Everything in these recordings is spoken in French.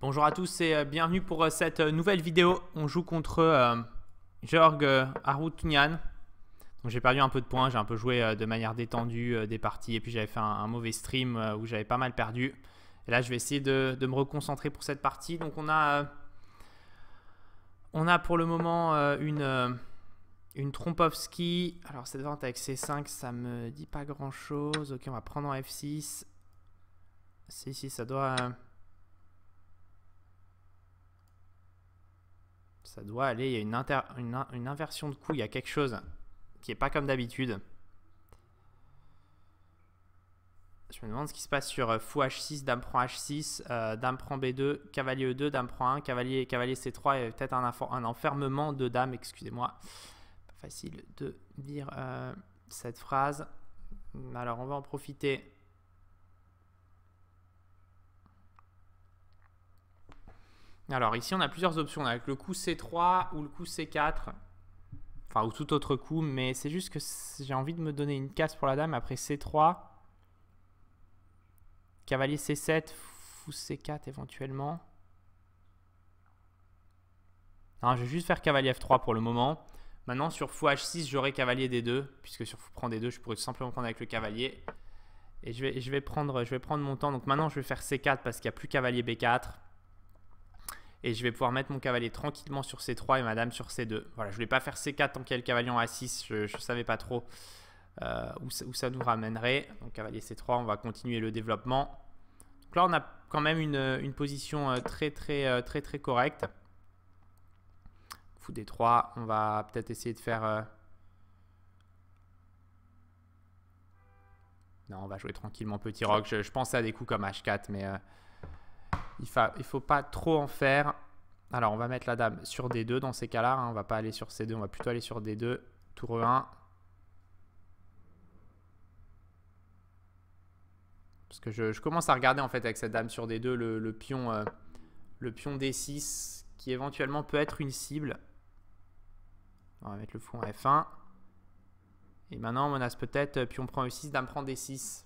Bonjour à tous et euh, bienvenue pour euh, cette euh, nouvelle vidéo. On joue contre Georg Donc j'ai perdu un peu de points, j'ai un peu joué de manière détendue des parties et puis j'avais fait un, mauvais stream où j'avais pas mal perdu. Et là je vais essayer de, me reconcentrer pour cette partie. Donc on a, on a pour le moment une, une Trompovski. Alors cette vente avec C5 ça me dit pas grand chose. Ok on va prendre en F6. Si si ça doit... ça doit aller. Il y a une, une, inversion de coup, il y a quelque chose qui n'est pas comme d'habitude. Je me demande ce qui se passe sur euh, fou H6, dame prend H6, euh, dame prend B2, cavalier E2, dame prend 1, cavalier, cavalier C3 et peut-être un, enfermement de dame, excusez-moi. Pas facile de dire euh, cette phrase. Alors on va en profiter Alors ici, on a plusieurs options. On le coup C3 ou le coup C4. Enfin, ou tout autre coup. Mais c'est juste que j'ai envie de me donner une case pour la dame. Après C3, cavalier C7, fou C4 éventuellement. Non, je vais juste faire cavalier F3 pour le moment. Maintenant, sur fou H6, j'aurai cavalier D2. Puisque sur fou prend D2, je pourrais tout simplement prendre avec le cavalier. Et je vais, je vais, prendre, je vais prendre mon temps. Donc maintenant, je vais faire C4 parce qu'il n'y a plus cavalier B4 et je vais pouvoir mettre mon cavalier tranquillement sur C3 et ma dame sur C2. Voilà, je voulais pas faire C4 tant qu'il y a le cavalier en A6, je ne savais pas trop euh, où, ça, nous ramènerait. Donc cavalier C3, on va continuer le développement. Donc là, on a quand même une, position euh, très très euh, très très correcte. Fou D3, on va peut-être essayer de faire... Non, on va jouer tranquillement petit rock. Je, pensais à des coups comme H4, mais... Il ne faut pas trop en faire. Alors, on va mettre la dame sur D2 dans ces cas-là. On hein. On va pas aller sur C2, on va plutôt aller sur D2. Tour 1 Parce que je, commence à regarder en fait avec cette dame sur D2 le, pion, euh, le pion D6 qui éventuellement peut être une cible. On va mettre le fou en F1. Et maintenant, on menace peut-être euh, pion prend E6, dame prend D6.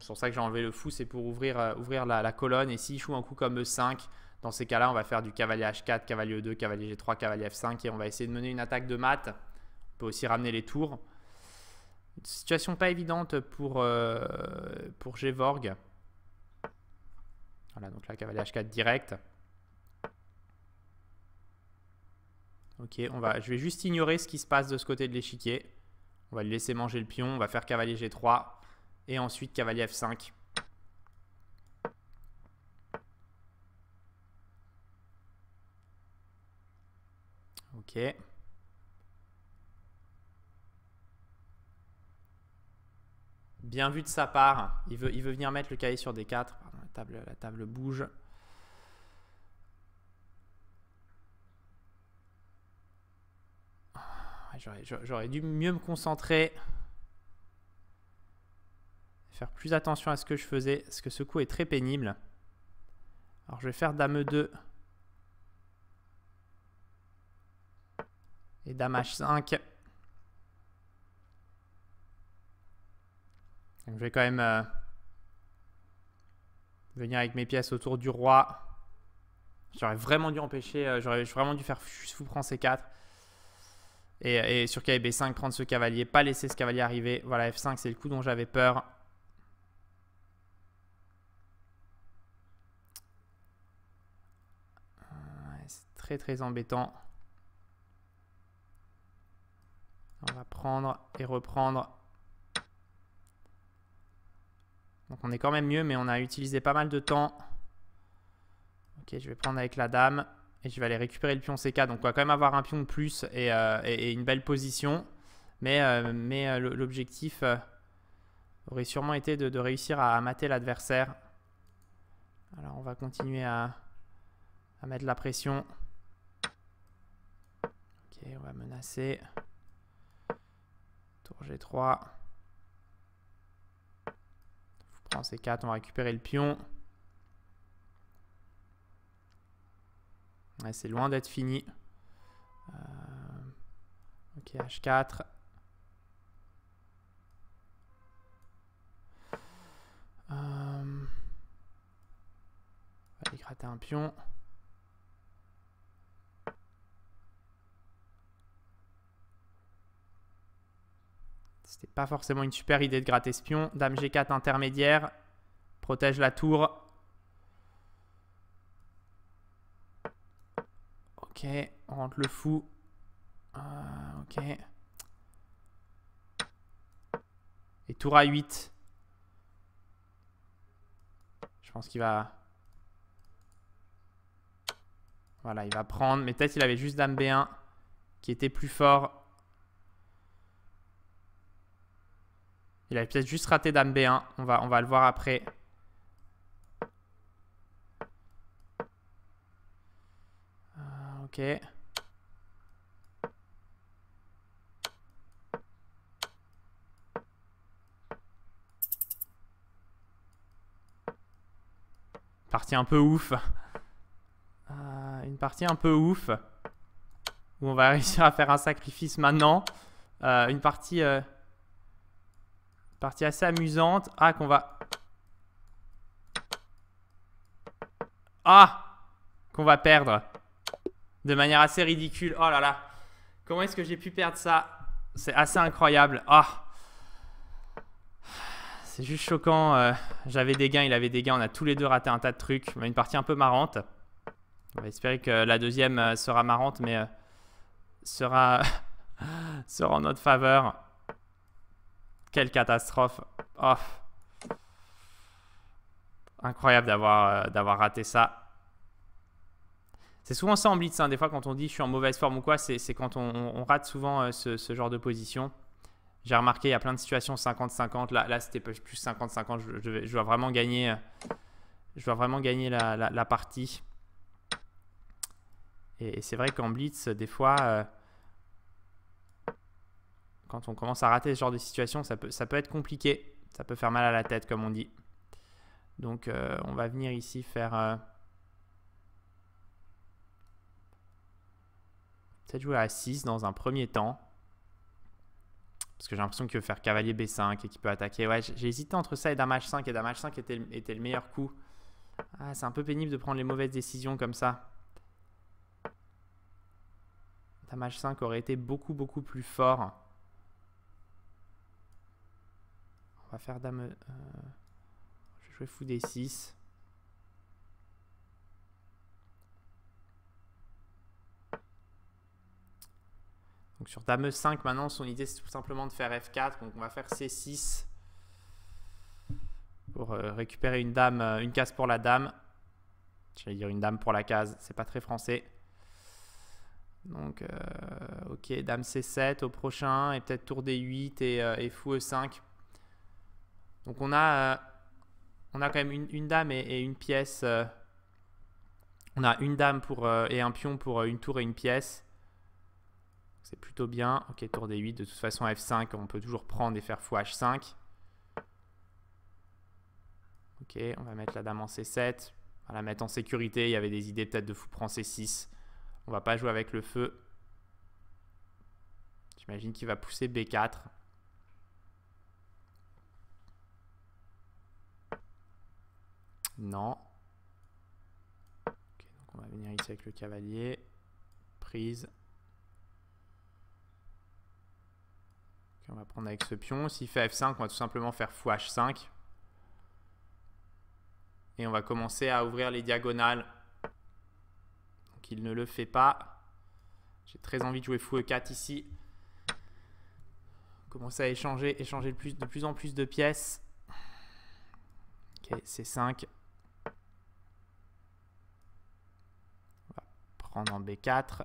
C'est pour ça que j'ai enlevé le fou, c'est pour ouvrir, euh, la, colonne. Et s'il joue un coup comme E5, dans ces cas-là, on va faire du cavalier H4, cavalier E2, cavalier G3, cavalier F5 et on va essayer de mener une attaque de mat. On peut aussi ramener les tours. situation pas évidente pour, euh, pour Voilà, donc là, cavalier H4 direct. Ok, on va, je vais juste ignorer ce qui se passe de ce côté de l'échiquier. On va lui laisser manger le pion. On va faire cavalier G3. Et ensuite, cavalier F5. Ok. Bien vu de sa part. Il veut, il veut venir mettre le cahier sur D4. Pardon, la, table, la table bouge. J'aurais dû mieux me concentrer Faire plus attention à ce que je faisais, parce que ce coup est très pénible. Alors je vais faire dame 2 et dame H5. je vais quand même euh, venir avec mes pièces autour du roi. J'aurais vraiment dû empêcher, euh, j'aurais vraiment dû faire fou prend C4. Et, et sur KB5, prendre ce cavalier, pas laisser ce cavalier arriver. Voilà, F5, c'est le coup dont j'avais peur. très très embêtant. On va prendre et reprendre. Donc on est quand même mieux, mais on a utilisé pas mal de temps. Ok, je vais prendre avec la dame. Et je vais aller récupérer le pion CK. Donc on va quand même avoir un pion de plus et, euh, une belle position. Mais, euh, mais euh, l'objectif aurait sûrement été de, réussir à mater l'adversaire. Alors on va continuer à, à mettre la pression. Et on va menacer. Tour G3. On prend C4, on va récupérer le pion. Ouais, c'est loin d'être fini. Euh, ok, H4. Euh, on va aller un pion. C'était pas forcément une super idée de gratter espion. Dame G4 intermédiaire. Protège la tour. Ok, on rentre le fou. Euh, ok. Et tour à 8. Je pense qu'il va... Voilà, il va prendre. Mais peut-être il avait juste Dame B1 qui était plus fort. Il avait peut-être juste raté Dame B1. On va, on va le voir après. Euh, ok. Partie un peu ouf. Euh, une partie un peu ouf. Où on va réussir à faire un sacrifice maintenant. Euh, une partie... Partie assez amusante. Ah, qu'on va... Ah Qu'on va perdre. De manière assez ridicule. Oh là là. Comment est-ce que j'ai pu perdre ça C'est assez incroyable. Ah C'est juste choquant. Euh, j'avais des gains, il avait des gains. On a tous les deux raté un tas de trucs. Une partie un peu marrante. On va espérer que la deuxième euh, sera marrante, mais euh, sera, sera en notre faveur. Quelle catastrophe. Incroyable euh, d'avoir raté ça. C'est souvent ça en blitz. Hein. Des fois, quand on dit je suis en mauvaise forme ou quoi, c'est quand on, rate souvent euh, ce, genre de position. J'ai remarqué, il y a plein de situations 50-50. Là, c'était plus 50-50. Je, je, dois vraiment gagner, euh, je vais vraiment gagner la, partie. Et, c'est vrai qu'en blitz, des fois quand on commence à rater ce genre de situation, ça peut, ça peut être compliqué. Ça peut faire mal à la tête, comme on dit. Donc, euh, on va venir ici faire... Euh, peut-être jouer à 6 dans un premier temps. Parce que j'ai l'impression qu'il faire cavalier B5 et qu'il peut attaquer. Ouais, j'ai hésité entre ça et damage 5 Et damage 5 était, le meilleur coup. Ah, c'est un peu pénible de prendre les mauvaises décisions comme ça. damage 5 aurait été beaucoup, beaucoup plus fort. faire dame. Euh, je vais fou des 6. Donc sur dame 5 maintenant, son idée c'est tout simplement de faire F4. Donc on va faire C6 pour euh, récupérer une dame, euh, une case pour la dame. J'allais dire une dame pour la case, c'est pas très français. Donc, ok, dame C7 au prochain, et peut-être tour des 8 et, et fou E5 donc on a, euh, on a quand même une, dame et, une pièce. Euh, on a une dame pour, euh, et un pion pour une tour et une pièce. C'est plutôt bien. Ok, tour d8. De toute façon, f5, on peut toujours prendre et faire fou h 5 Ok, on va mettre la dame en c7. On va la mettre en sécurité. Il y avait des idées peut-être de fou prendre c6. On va pas jouer avec le feu. J'imagine qu'il va pousser b4. Non. donc on va venir ici avec le cavalier. Prise. on va prendre avec ce pion. S'il fait F5, on va tout simplement faire h 5 Et on va commencer à ouvrir les diagonales. Donc il ne le fait pas. J'ai très envie de jouer fou E4 ici. Commencer à échanger, échanger de plus, en plus de pièces. Ok, C'est 5 prendre en B4.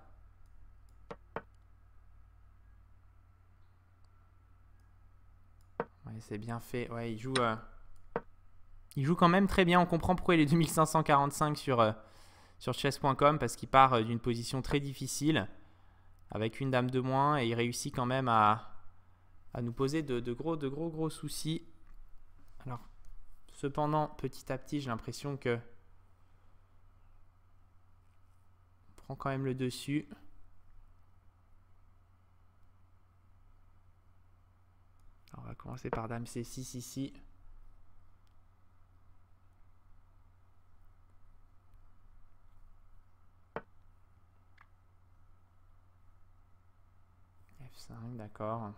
c'est bien fait. Ouais, il joue, euh, il joue quand même très bien. On comprend pourquoi il est 2545 sur, euh, sur chess.com parce qu'il part euh, d'une position très difficile avec une dame de moins et il réussit quand même à, à nous poser de, de, gros, de gros, gros soucis. Alors, cependant, petit à petit, j'ai l'impression que quand même le dessus. on va commencer par Dame C6 ici. F5, d'accord.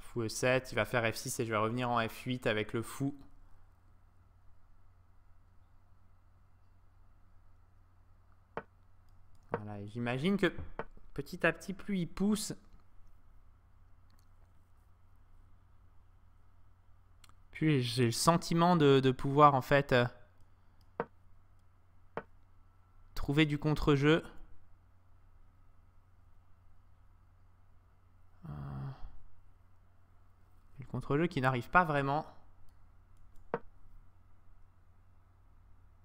fou E7, il va faire F6 et je vais revenir en F8 avec le fou. Voilà, j'imagine que petit à petit, plus il pousse, puis j'ai le sentiment de, pouvoir en fait euh, trouver du contre-jeu. jeu qui n'arrive pas vraiment.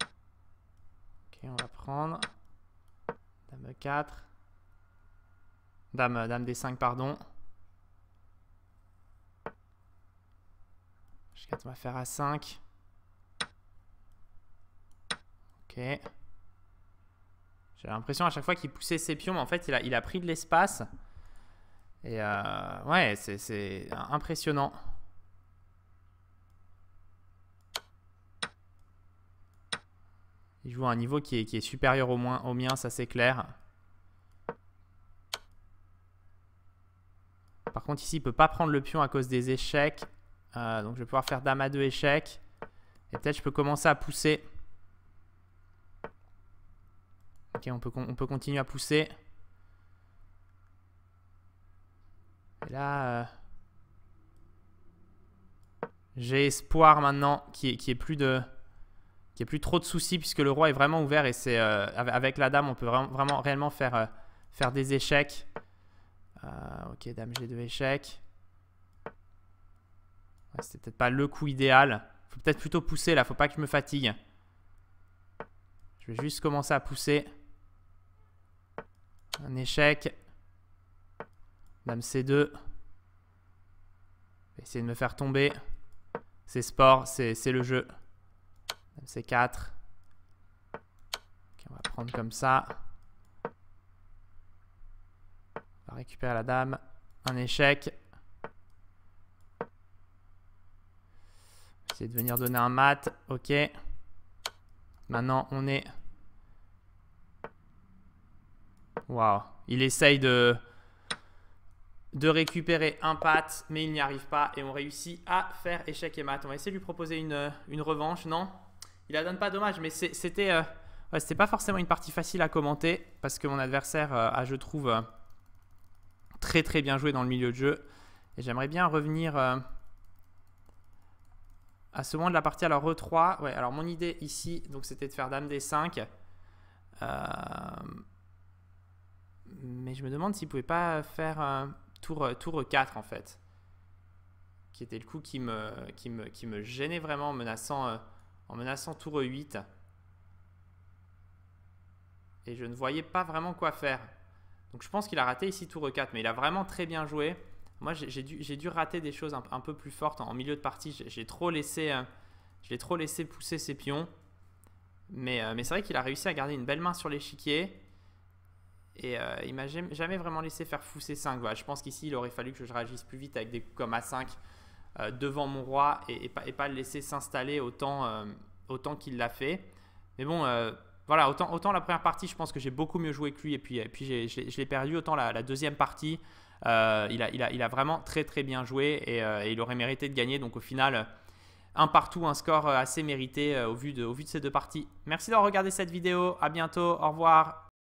Ok, on va prendre. Dame 4 Dame, dame D5, pardon. je vais faire A5. Ok. J'ai l'impression à chaque fois qu'il poussait ses pions, mais en fait, il a, il a pris de l'espace. Et euh, ouais, c'est impressionnant. Il joue à un niveau qui est, supérieur au, moins, au mien, ça c'est clair. Par contre, ici, il ne peut pas prendre le pion à cause des échecs. Euh, donc, je vais pouvoir faire dame à deux échecs. Et peut-être je peux commencer à pousser. Ok, on peut, on peut continuer à pousser. Et là, euh, j'ai espoir maintenant qu'il n'y ait, plus de... Il n'y ait plus trop de soucis puisque le roi est vraiment ouvert et c'est euh, avec la dame on peut vraiment, réellement faire, euh, faire des échecs. Euh, ok, dame G2 échec. C'était peut-être pas le coup idéal. Faut peut-être plutôt pousser là, faut pas que je me fatigue. Je vais juste commencer à pousser. Un échec. Dame C2. essayer de me faire tomber. C'est sport, c'est le jeu. MC4. on va prendre comme ça. On va récupérer la dame. Un échec. Essayer de venir donner un mat. Ok. Maintenant, on est... Waouh. Il essaye de de récupérer un pat, mais il n'y arrive pas et on réussit à faire échec et mat. On va essayer de lui proposer une, une revanche, non il la donne pas dommage, mais euh, c'était pas forcément une partie facile à commenter parce que mon adversaire euh, a, je trouve, euh, très très bien joué dans le milieu de jeu. Et j'aimerais bien revenir à ce moment de la partie. Alors, e 3. Ouais, alors mon idée ici, donc c'était de faire dame d5. Mais je me demande s'il pouvait pas faire tour, tour 4 en fait. Qui était le coup qui me, qui me, qui me gênait vraiment menaçant en menaçant tour 8 Et je ne voyais pas vraiment quoi faire. Donc je pense qu'il a raté ici tour 4 mais il a vraiment très bien joué. Moi, j'ai dû, rater des choses un, peu plus fortes en milieu de partie. J'ai trop laissé, euh, trop laissé pousser ses pions. Mais, euh, mais c'est vrai qu'il a réussi à garder une belle main sur l'échiquier. Et euh, il m'a jamais, vraiment laissé faire fou 5. je pense qu'ici, il aurait fallu que je réagisse plus vite avec des coups comme A5. Euh, devant mon roi et, pas, le laisser s'installer autant, euh, autant qu'il l'a fait. Mais bon, euh, voilà, autant, autant la première partie, je pense que j'ai beaucoup mieux joué que lui et puis, et puis je l'ai perdu, autant la, deuxième partie, il a, il, a, il, a, vraiment très très bien joué et, il aurait mérité de gagner. Donc au final, un partout, un score assez mérité au vu de, au vu de ces deux parties. Merci d'avoir regardé cette vidéo, à bientôt, au revoir